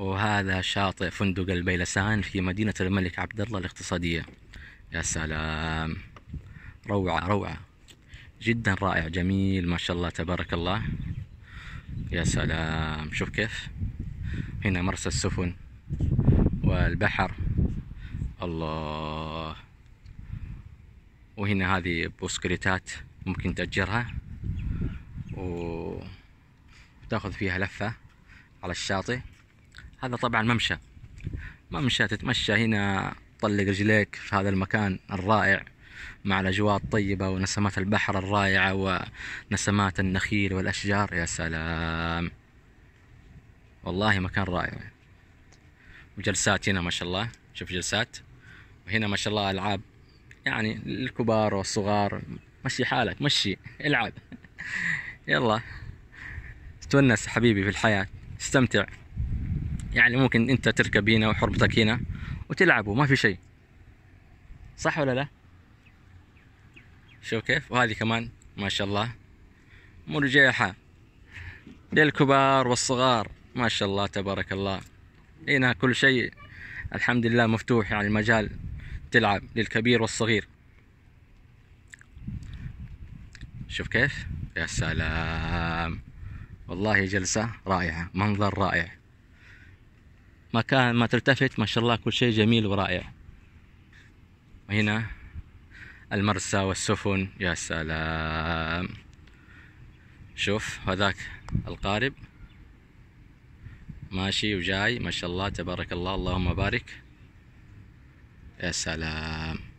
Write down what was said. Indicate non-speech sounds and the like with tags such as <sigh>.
وهذا شاطئ فندق البيلسان في مدينة الملك عبد الله الاقتصادية يا سلام روعة روعة جدا رائع جميل ما شاء الله تبارك الله يا سلام شوف كيف هنا مرسى السفن والبحر الله وهنا هذه بوسكريتات ممكن تأجرها وتاخذ فيها لفة على الشاطئ هذا طبعا ممشى ممشى تتمشى هنا تطلق رجليك في هذا المكان الرائع مع الأجواء الطيبة ونسمات البحر الرائعة ونسمات النخيل والأشجار يا سلام والله مكان رائع وجلسات هنا ما شاء الله شوف جلسات وهنا ما شاء الله ألعاب يعني للكبار والصغار مشي حالك مشي العب <laughs> يلا تونس حبيبي في الحياة استمتع يعني ممكن انت تركب هنا وحربتك هنا وتلعبوا ما في شيء صح ولا لا شوف كيف وهذه كمان ما شاء الله مرجحة للكبار والصغار ما شاء الله تبارك الله هنا كل شيء الحمد لله مفتوح يعني المجال تلعب للكبير والصغير شوف كيف يا سلام والله جلسة رائعة منظر رائع مكان ما تلتفت ما شاء الله كل شيء جميل ورائع وهنا المرسى والسفن يا سلام شوف هذاك القارب ماشي وجاي ما شاء الله تبارك الله اللهم بارك يا سلام